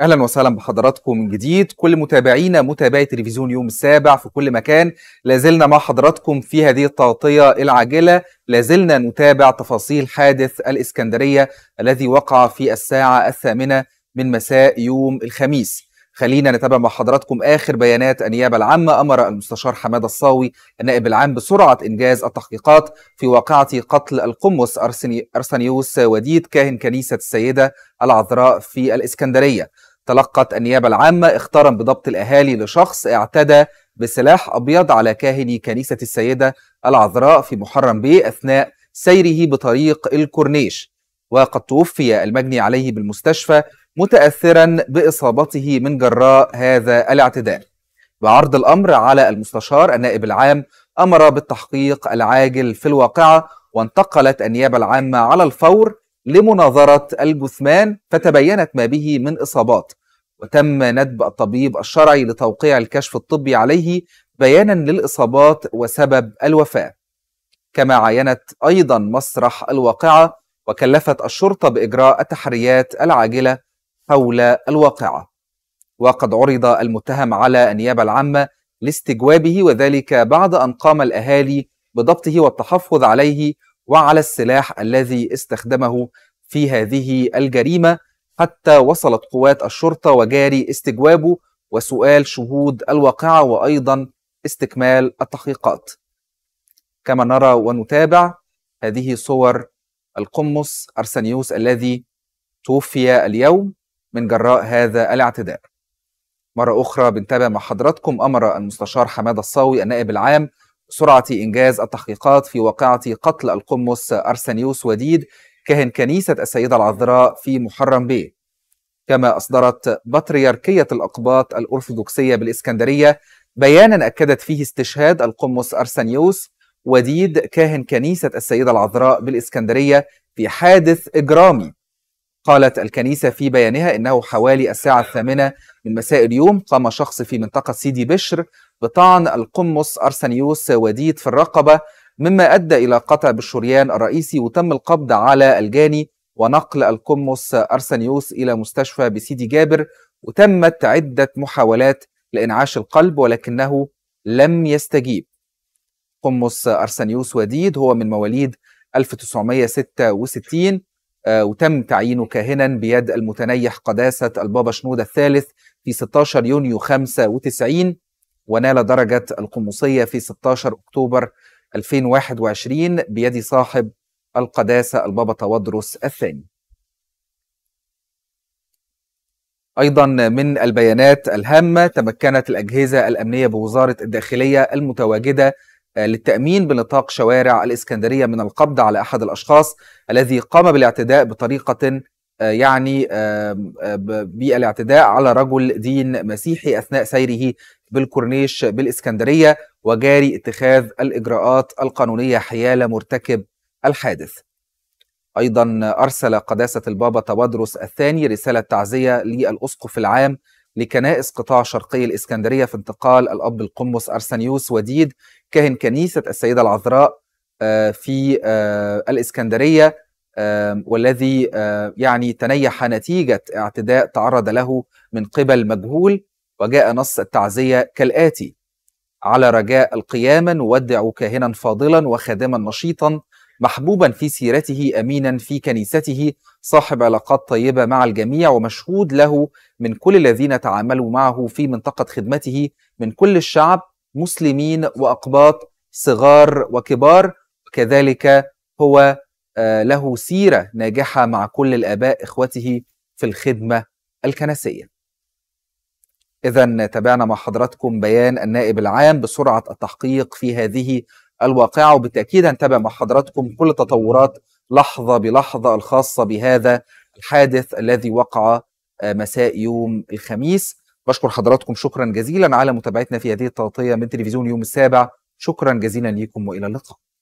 اهلا وسهلا بحضراتكم من جديد كل متابعينا متابعي تلفزيون يوم السابع في كل مكان لازلنا مع حضراتكم في هذه التغطيه العاجله لازلنا نتابع تفاصيل حادث الاسكندريه الذي وقع في الساعه الثامنه من مساء يوم الخميس خلينا نتابع مع حضراتكم اخر بيانات النيابه العامه امر المستشار حماده الصاوي النائب العام بسرعه انجاز التحقيقات في واقعه قتل القمص ارسنيوس وديد كاهن كنيسه السيده العذراء في الاسكندريه تلقت النيابه العامه اختارا بضبط الاهالي لشخص اعتدى بسلاح ابيض على كاهن كنيسه السيده العذراء في محرم بيه اثناء سيره بطريق الكورنيش وقد توفي المجني عليه بالمستشفى متأثرا بإصابته من جراء هذا الاعتداء بعرض الأمر على المستشار النائب العام أمر بالتحقيق العاجل في الواقعة وانتقلت النيابة العامة على الفور لمناظرة الجثمان فتبينت ما به من إصابات وتم ندب الطبيب الشرعي لتوقيع الكشف الطبي عليه بيانا للإصابات وسبب الوفاة كما عينت أيضا مسرح الواقعة وكلفت الشرطة بإجراء التحريات العاجلة حول الواقعة وقد عرض المتهم على النيابة العامة لاستجوابه وذلك بعد أن قام الأهالي بضبطه والتحفظ عليه وعلى السلاح الذي استخدمه في هذه الجريمة حتى وصلت قوات الشرطة وجاري استجوابه وسؤال شهود الواقعة وأيضا استكمال التحقيقات كما نرى ونتابع هذه صور القمص أرسنيوس الذي توفي اليوم من جراء هذا الاعتداء مرة أخرى بنتابع مع حضراتكم أمر المستشار حماد الصاوي النائب العام بسرعة إنجاز التحقيقات في واقعة قتل القمص أرسنيوس وديد كاهن كنيسة السيدة العذراء في محرم بيه كما أصدرت بطريركية الأقباط الأرثوذكسية بالإسكندرية بيانا أكدت فيه استشهاد القمص أرسنيوس وديد كاهن كنيسة السيدة العذراء بالإسكندرية في حادث إجرامي قالت الكنيسة في بيانها إنه حوالي الساعة الثامنة من مساء اليوم قام شخص في منطقة سيدي بشر بطعن القمص أرسنيوس وديد في الرقبة مما أدى إلى قطع بالشريان الرئيسي وتم القبض على الجاني ونقل القمص أرسنيوس إلى مستشفى بسيدي جابر وتمت عدة محاولات لإنعاش القلب ولكنه لم يستجيب قمص أرسنيوس وديد هو من مواليد 1966 آه، وتم تعيينه كاهنا بيد المتنيح قداسة البابا شنودة الثالث في 16 يونيو 95 ونال درجة القمصية في 16 أكتوبر 2021 بيد صاحب القداسة البابا توادرس الثاني أيضا من البيانات الهامة تمكنت الأجهزة الأمنية بوزارة الداخلية المتواجدة آه، للتأمين بنطاق شوارع الإسكندرية من القبض على أحد الأشخاص الذي قام بالاعتداء بطريقة آه، يعني آه، بالاعتداء على رجل دين مسيحي أثناء سيره بالكورنيش بالإسكندرية وجاري اتخاذ الإجراءات القانونية حيال مرتكب الحادث أيضا أرسل قداسة البابا تبادرس الثاني رسالة تعزية للأسقف العام لكنائس قطاع شرقي الإسكندرية في انتقال الأب القمص أرسنيوس وديد كاهن كنيسة السيدة العذراء آه، في آه، الإسكندرية والذي يعني تنيح نتيجة اعتداء تعرض له من قبل مجهول وجاء نص التعزية كالآتي على رجاء القيام نودع كاهنا فاضلا وخادما نشيطا محبوبا في سيرته امينا في كنيسته صاحب علاقات طيبه مع الجميع ومشهود له من كل الذين تعاملوا معه في منطقه خدمته من كل الشعب مسلمين واقباط صغار وكبار كذلك هو آه، له سيره ناجحه مع كل الاباء اخوته في الخدمه الكنسيه. اذا تابعنا مع حضراتكم بيان النائب العام بسرعه التحقيق في هذه الواقعة وبالتأكيد هنتابع مع حضراتكم كل تطورات لحظة بلحظة الخاصة بهذا الحادث الذي وقع آه، مساء يوم الخميس بشكر حضراتكم شكرا جزيلا على متابعتنا في هذه التغطية من تلفزيون يوم السابع شكرا جزيلا لكم وإلى اللقاء